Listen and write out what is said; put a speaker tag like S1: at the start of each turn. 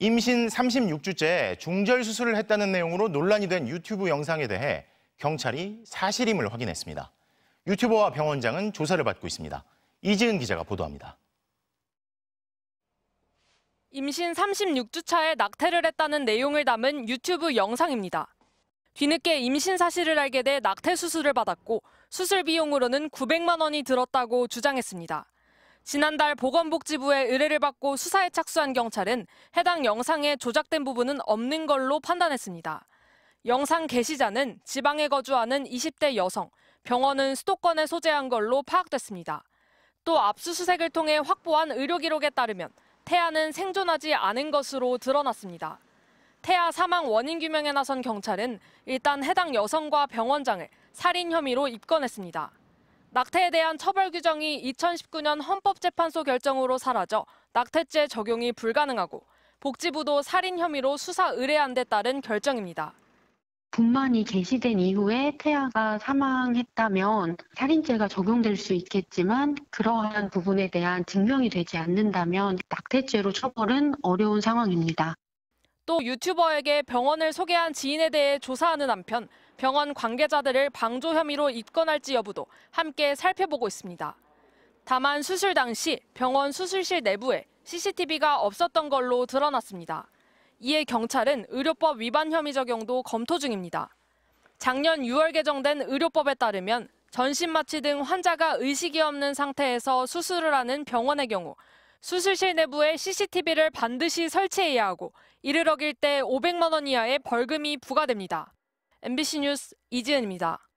S1: 임신 36주째 중절 수술을 했다는 내용으로 논란이 된 유튜브 영상에 대해 경찰이 사실임을 확인했습니다. 유튜버와 병원장은 조사를 받고 있습니다. 이지은 기자가 보도합니다.
S2: 임신 36주차에 낙태를 했다는 내용을 담은 유튜브 영상입니다. 뒤늦게 임신 사실을 알게 돼 낙태 수술을 받았고 수술 비용으로는 900만 원이 들었다고 주장했습니다. 지난달 보건복지부의 의뢰를 받고 수사에 착수한 경찰은 해당 영상에 조작된 부분은 없는 걸로 판단했습니다. 영상 게시자는 지방에 거주하는 20대 여성, 병원은 수도권에 소재한 걸로 파악됐습니다. 또 압수수색을 통해 확보한 의료 기록에 따르면 태아는 생존하지 않은 것으로 드러났습니다. 태아 사망 원인 규명에 나선 경찰은 일단 해당 여성과 병원장을 살인 혐의로 입건했습니다. 낙태에 대한 처벌 규정이 2019년 헌법재판소 결정으로 사라져 낙태죄 적용이 불가능하고 복지부도 살인 혐의로 수사 의뢰한 데 따른 결정입니다.
S3: 분만이 개시된 이후에 태아가 사망했다면 살인죄가 적용될 수 있겠지만 그러한 부분에 대한 증명이 되지 않는다면 낙태죄로 처벌은 어려운 상황입니다.
S2: 또 유튜버에게 병원을 소개한 지인에 대해 조사하는 한편 병원 관계자들을 방조 혐의로 입건할지 여부도 함께 살펴보고 있습니다. 다만 수술 당시 병원 수술실 내부에 CCTV가 없었던 걸로 드러났습니다. 이에 경찰은 의료법 위반 혐의 적용도 검토 중입니다. 작년 6월 개정된 의료법에 따르면 전신 마취 등 환자가 의식이 없는 상태에서 수술을 하는 병원의 경우 수술실 내부에 CCTV를 반드시 설치해야 하고 이를 어길 때 500만 원 이하의 벌금이 부과됩니다. MBC 뉴스 이지은입니다.